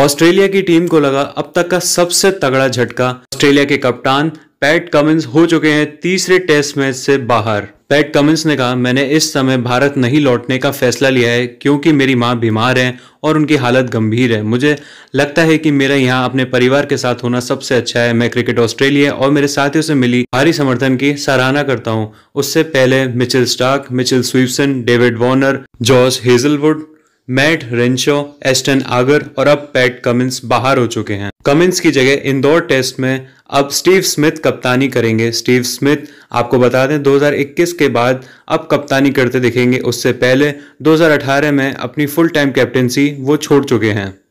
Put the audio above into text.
Australia की team को लगा अब तक का सबसे तगड़ा झटका ऑस्ट्रेलिया के कप्तान पैट कमिंस हो चुके हैं तीसरे टेस्ट मैच से बाहर पैट कमिंस ने कहा मैंने इस समय भारत नहीं लौटने का फैसला लिया है क्योंकि मेरी माँ बीमार है और उनकी हालत गंभीर है मुझे लगता है कि मेरा यहाँ अपने परिवार के साथ होना सबसे अच्छा है मैं क्रिकेट ऑस्ट्रेलिया और मेरे साथियों से मिली भारी समर्थन की सराहना करता हूँ उससे पहले Mitchell Starc Mitchell Swepson David Warner George Hazlewood Matt Renshaw Ashton Agar और अब पैट कमिंस बाहर हो चुके हैं कमिंस की जगह इंदौर टेस्ट में अब स्टीव स्मिथ कप्तानी करेंगे स्टीव स्मिथ आपको बता दें 2021 के बाद अब कप्तानी करते दिखेंगे उससे पहले 2018 में अपनी फुल टाइम कैप्टेंसी वो छोड़ चुके हैं